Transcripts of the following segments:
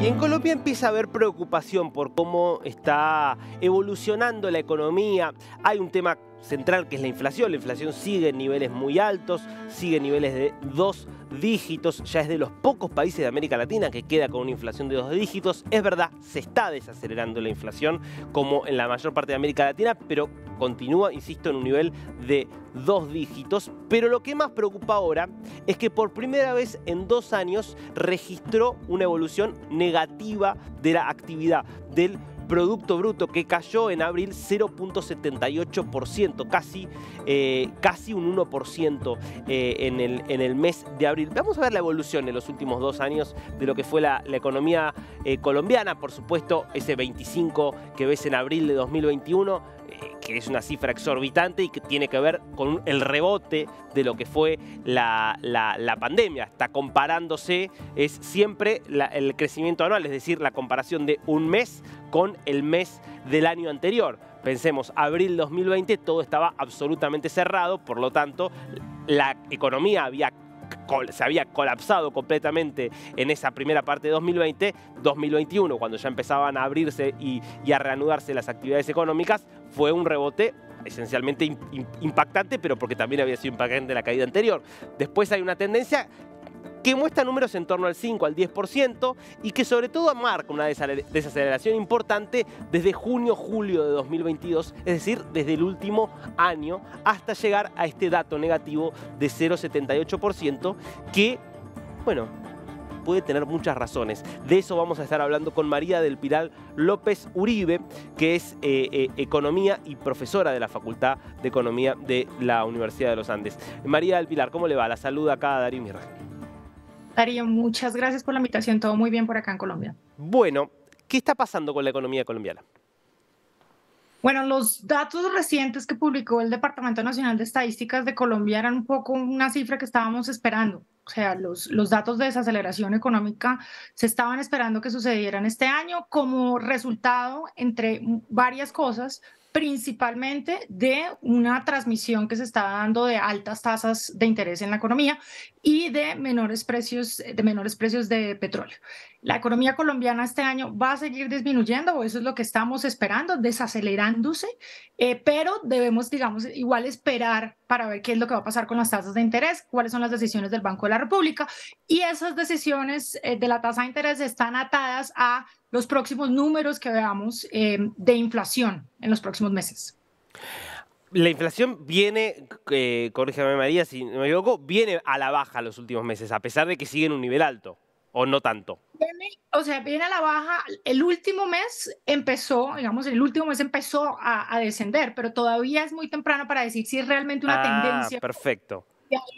Y en Colombia empieza a haber preocupación por cómo está evolucionando la economía. Hay un tema central, que es la inflación. La inflación sigue en niveles muy altos, sigue en niveles de dos dígitos, ya es de los pocos países de América Latina que queda con una inflación de dos dígitos. Es verdad, se está desacelerando la inflación, como en la mayor parte de América Latina, pero continúa, insisto, en un nivel de dos dígitos. Pero lo que más preocupa ahora es que por primera vez en dos años registró una evolución negativa de la actividad del Producto Bruto, que cayó en abril 0.78%, casi, eh, casi un 1% eh, en, el, en el mes de abril. Vamos a ver la evolución en los últimos dos años de lo que fue la, economía eh, colombiana, por supuesto, ese 25 que ves en abril de 2021 que es una cifra exorbitante y que tiene que ver con el rebote de lo que fue la, pandemia. Está comparándose, es siempre el crecimiento anual, es decir, la comparación de un mes con el mes del año anterior. Pensemos, abril 2020 todo estaba absolutamente cerrado, por lo tanto, la economía había se había colapsado completamente en esa primera parte de 2020, 2021, cuando ya empezaban a abrirse y, a reanudarse las actividades económicas, fue un rebote esencialmente impactante, pero porque también había sido impactante la caída anterior. Después hay una tendencia que muestra números en torno al 5 al 10% y que sobre todo marca una desaceleración importante desde junio-julio de 2022, es decir, desde el último año hasta llegar a este dato negativo de 0,78% que, bueno, puede tener muchas razones. De eso vamos a estar hablando con María del Pilar López Uribe, que es eh, eh, economía y profesora de la Facultad de Economía de la Universidad de los Andes. María del Pilar, ¿cómo le va? La saluda acá a Darío Mirra. Darío, muchas gracias por la invitación. Todo muy bien por acá en Colombia. Bueno, ¿qué está pasando con la economía colombiana? Bueno, los datos recientes que publicó el Departamento Nacional de Estadísticas de Colombia eran un poco una cifra que estábamos esperando. O sea, los, los datos de desaceleración económica se estaban esperando que sucedieran este año como resultado, entre varias cosas, principalmente de una transmisión que se está dando de altas tasas de interés en la economía y de menores precios eh, de menores precios de petróleo. La economía colombiana este año va a seguir disminuyendo, o eso es lo que estamos esperando, desacelerándose, eh, pero debemos, digamos, igual esperar para ver qué es lo que va a pasar con las tasas de interés, cuáles son las decisiones del Banco de la República, y esas decisiones eh, de la tasa de interés están atadas a los próximos números que veamos de inflación en los próximos meses. La inflación viene, eh, corrígeme María si me equivoco, viene a la baja los últimos meses, a pesar de que sigue en un nivel alto, o no tanto. o sea, viene a la baja. El último mes empezó, digamos, el último mes empezó a, descender, pero todavía es muy temprano para decir si es realmente una ah, tendencia. Perfecto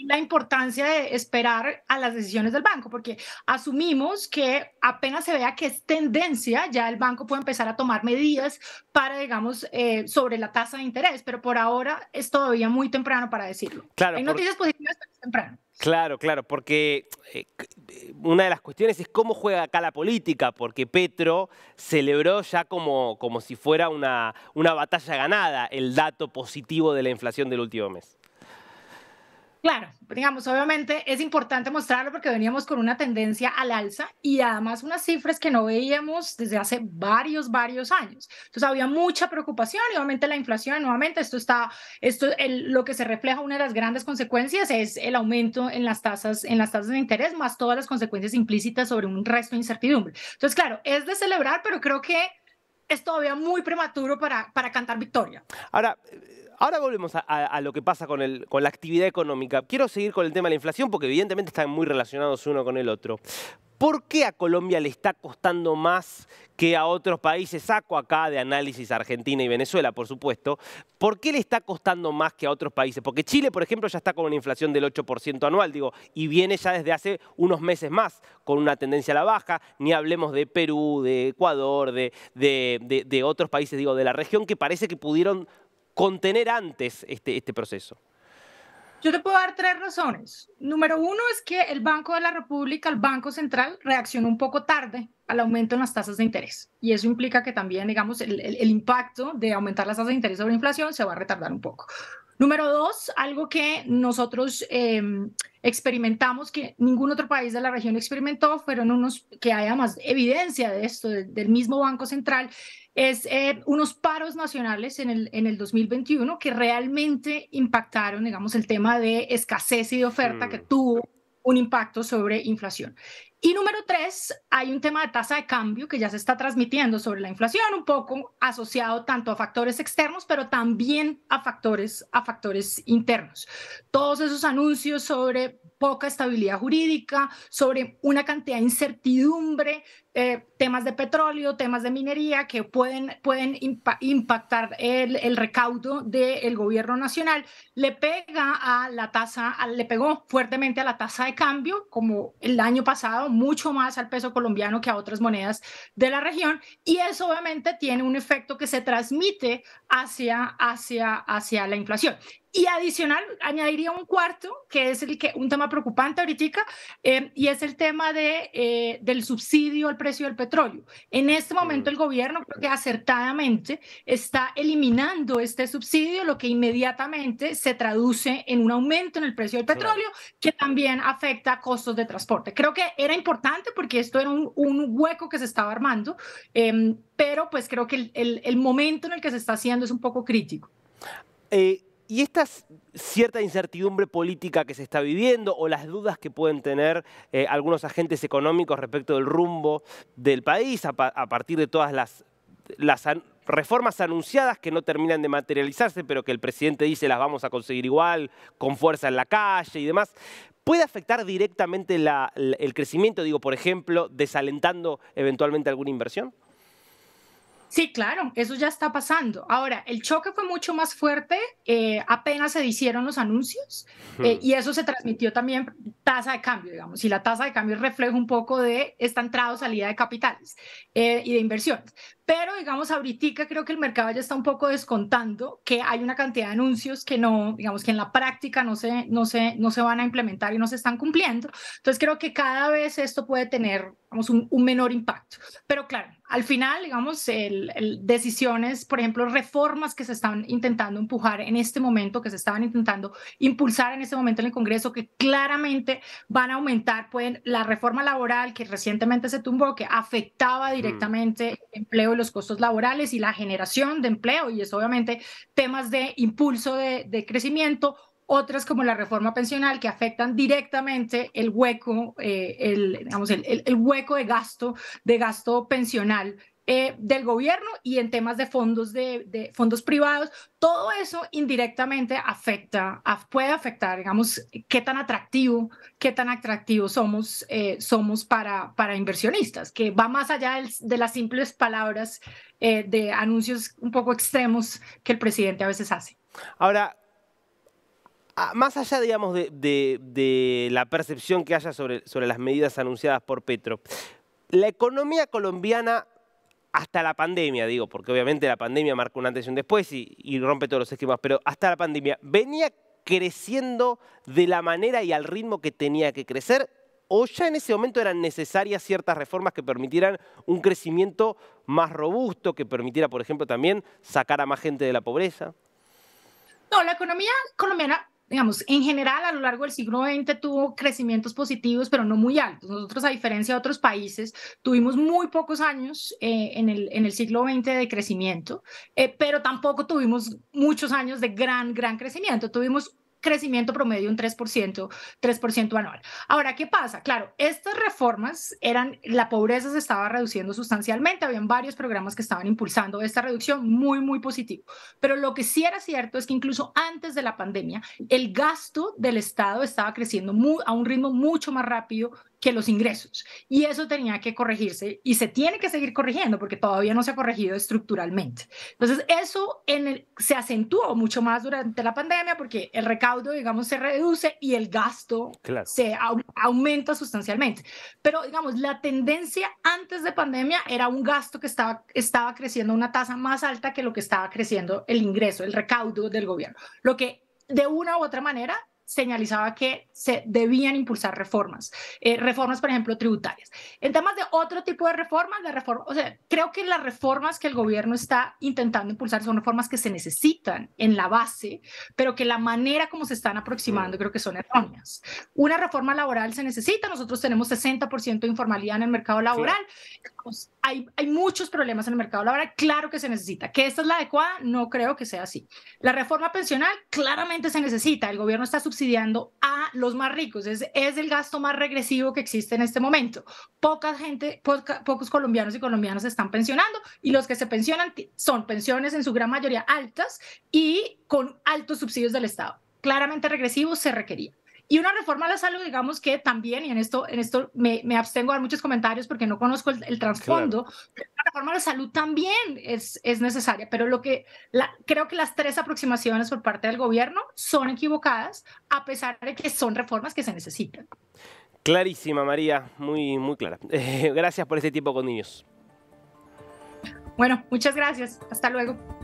la importancia de esperar a las decisiones del banco, porque asumimos que apenas se vea que es tendencia, ya el banco puede empezar a tomar medidas para, digamos, eh, sobre la tasa de interés, pero por ahora es todavía muy temprano para decirlo. Claro, Hay noticias positivas, pero es temprano. Claro, claro, porque eh, eh, una de las cuestiones es cómo juega acá la política, porque Petro celebró ya como, como si fuera una, una batalla ganada el dato positivo de la inflación del último mes. Claro, digamos, obviamente es importante mostrarlo porque veníamos con una tendencia al alza y además unas cifras que no veíamos desde hace varios, varios años. Entonces había mucha preocupación y obviamente la inflación, nuevamente, esto está, esto, lo que se refleja, una de las grandes consecuencias es el aumento en las tasas, en las tasas de interés, más todas las consecuencias implícitas sobre un resto de incertidumbre. Entonces, claro, es de celebrar, pero creo que es todavía muy prematuro para, para cantar victoria. Ahora, Ahora volvemos a, lo que pasa con, la actividad económica. Quiero seguir con el tema de la inflación porque evidentemente están muy relacionados uno con el otro. ¿Por qué a Colombia le está costando más que a otros países? Saco acá de análisis Argentina y Venezuela, por supuesto. ¿Por qué le está costando más que a otros países? Porque Chile, por ejemplo, ya está con una inflación del 8% anual, digo, y viene ya desde hace unos meses más con una tendencia a la baja. Ni hablemos de Perú, de Ecuador, de otros países, digo, de la región que parece que pudieron contener antes este, este proceso? Yo te puedo dar tres razones. Número uno es que el Banco de la República, el Banco Central, reaccionó un poco tarde al aumento en las tasas de interés. Y eso implica que también, digamos, el, impacto de aumentar las tasas de interés sobre inflación se va a retardar un poco. Número dos, algo que nosotros em, experimentamos que ningún otro país de la región experimentó, fueron unos, que haya más evidencia de esto, del mismo Banco Central, es eh, unos paros nacionales en el, en el 2021 que realmente impactaron, digamos, el tema de escasez y de oferta que mm. tuvo un impacto sobre inflación. Y número tres, hay un tema de tasa de cambio que ya se está transmitiendo sobre la inflación, un poco asociado tanto a factores externos, pero también a factores, a factores internos. Todos esos anuncios sobre poca estabilidad jurídica, sobre una cantidad de incertidumbre eh, temas de petróleo, temas de minería que pueden, pueden impactar el, recaudo del gobierno nacional, le pega a la tasa, le pegó fuertemente a la tasa de cambio, como el año pasado, mucho más al peso colombiano que a otras monedas de la región, y eso obviamente tiene un efecto que se transmite hacia, hacia, hacia la inflación. Y adicional, añadiría un cuarto, que es el que, un tema preocupante ahorita, eh, y es el tema de, eh, del subsidio al precio del petróleo. En este momento el mm. gobierno creo que acertadamente está eliminando este subsidio, lo que inmediatamente se traduce en un aumento en el precio del petróleo que también afecta a costos de transporte. Creo que era importante porque esto era un, hueco que se estaba armando, em, pero pues creo que el, momento en el que se está haciendo es un poco crítico. Eh, y esta cierta incertidumbre política que se está viviendo o las dudas que pueden tener eh, algunos agentes económicos respecto del rumbo del país a, partir de todas las, reformas anunciadas que no terminan de materializarse, pero que el presidente dice las vamos a conseguir igual, con fuerza en la calle y demás, puede afectar directamente el crecimiento, digo, por ejemplo, desalentando eventualmente alguna inversión? Sí, claro, eso ya está pasando. Ahora, el choque fue mucho más fuerte, eh, apenas se hicieron los anuncios eh, hmm. y eso se transmitió también tasa de cambio, digamos, y la tasa de cambio refleja un poco de esta entrada o salida de capitales eh, y de inversiones. Pero digamos, ahorita creo que el mercado ya está un poco descontando que hay una cantidad de anuncios que no, digamos, que en la práctica no se, no se, no se van a implementar y no se están cumpliendo. Entonces creo que cada vez esto puede tener, vamos un, menor impacto. Pero claro, al final, digamos, el, decisiones, por ejemplo, reformas que se están intentando empujar en este momento, que se estaban intentando impulsar en este momento en el Congreso, que claramente van a aumentar, pueden, la reforma laboral que recientemente se tumbó, que afectaba mm. directamente el empleo los costos laborales y la generación de empleo, y es obviamente temas de impulso de, crecimiento, otras como la reforma pensional que afectan directamente el hueco, eh, el, digamos, el, hueco de gasto, de gasto pensional eh, del gobierno y en temas de fondos, de, fondos privados. Todo eso indirectamente afecta, puede afectar, digamos, qué tan atractivo, qué tan atractivos somos, eh, somos para, para inversionistas, que va más allá de las simples palabras eh, de anuncios un poco extremos que el presidente a veces hace. Ahora, ah, más allá, digamos, de, la percepción que haya sobre, sobre las medidas anunciadas por Petro, la economía colombiana hasta la pandemia, digo, porque obviamente la pandemia marca un antes y un después y, y rompe todos los esquemas, pero hasta la pandemia, ¿venía creciendo de la manera y al ritmo que tenía que crecer? ¿O ya en ese momento eran necesarias ciertas reformas que permitieran un crecimiento más robusto, que permitiera, por ejemplo, también sacar a más gente de la pobreza? No, la economía colombiana digamos, en general a lo largo del siglo XX tuvo crecimientos positivos, pero no muy altos. Nosotros, a diferencia de otros países, tuvimos muy pocos años eh, en, el, en el siglo XX de crecimiento, eh, pero tampoco tuvimos muchos años de gran, gran crecimiento. Tuvimos crecimiento promedio un 3%, 3% anual. Ahora, ¿qué pasa? Claro, estas reformas eran, la pobreza se estaba reduciendo sustancialmente, habían varios programas que estaban impulsando esta reducción, muy, muy positivo. Pero lo que sí era cierto es que incluso antes de la pandemia, el gasto del Estado estaba creciendo a un ritmo mucho más rápido que los ingresos. Y eso tenía que corregirse y se tiene que seguir corrigiendo porque todavía no se ha corregido estructuralmente. Entonces, eso se acentuó mucho más durante la pandemia porque el recaudo, digamos, se reduce y el gasto se aumenta sustancialmente. Pero, digamos, la tendencia antes de pandemia era un gasto que estaba, estaba creciendo a una tasa más alta que lo que estaba creciendo el ingreso, el recaudo del gobierno. Lo que de una u otra manera señalizaba que se debían impulsar reformas, eh, reformas, por ejemplo, tributarias. En temas de otro tipo de reformas, de reforma, o sea, creo que las reformas que el gobierno está intentando impulsar son reformas que se necesitan en la base, pero que la manera como se están aproximando mm. creo que son erróneas. Una reforma laboral se necesita, nosotros tenemos 60% de informalidad en el mercado laboral, hay, hay muchos problemas en el mercado laboral, claro que se necesita. Que esta es la adecuada, no creo que sea así. La reforma pensional claramente se necesita. El gobierno está subsidiando a los más ricos. Es, el gasto más regresivo que existe en este momento. Poca gente, pocos colombianos y colombianas están pensionando y los que se pensionan son pensiones en su gran mayoría altas y con altos subsidios del Estado. Claramente regresivo se requería. Y una reforma a la salud, digamos que también, y en esto, en esto me, abstengo a dar muchos comentarios porque no conozco el, trasfondo, la una reforma a la salud también es, es necesaria, pero lo que la, creo que las tres aproximaciones por parte del gobierno son equivocadas, a pesar de que son reformas que se necesitan. Clarísima, María, muy, muy clara. gracias por este tiempo con niños. Bueno, muchas gracias. Hasta luego.